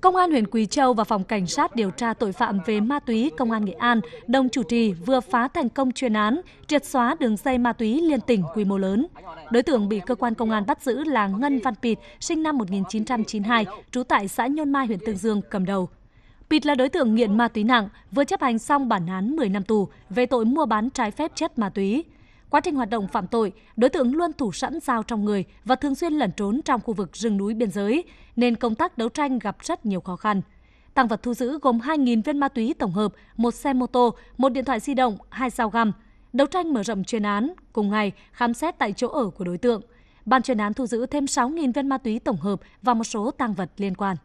Công an huyện Quỳ Châu và Phòng Cảnh sát điều tra tội phạm về ma túy Công an Nghệ An đồng chủ trì vừa phá thành công chuyên án, triệt xóa đường dây ma túy liên tỉnh quy mô lớn. Đối tượng bị cơ quan công an bắt giữ là Ngân Văn Pịt, sinh năm 1992, trú tại xã Nhôn Mai, huyện Tương Dương, cầm đầu. Pịt là đối tượng nghiện ma túy nặng, vừa chấp hành xong bản án 10 năm tù về tội mua bán trái phép chất ma túy. Quá trình hoạt động phạm tội, đối tượng luôn thủ sẵn dao trong người và thường xuyên lẩn trốn trong khu vực rừng núi biên giới, nên công tác đấu tranh gặp rất nhiều khó khăn. Tăng vật thu giữ gồm 2.000 viên ma túy tổng hợp, một xe mô tô, một điện thoại di động, hai dao găm. Đấu tranh mở rộng chuyên án, cùng ngày khám xét tại chỗ ở của đối tượng. Ban chuyên án thu giữ thêm 6.000 viên ma túy tổng hợp và một số tăng vật liên quan.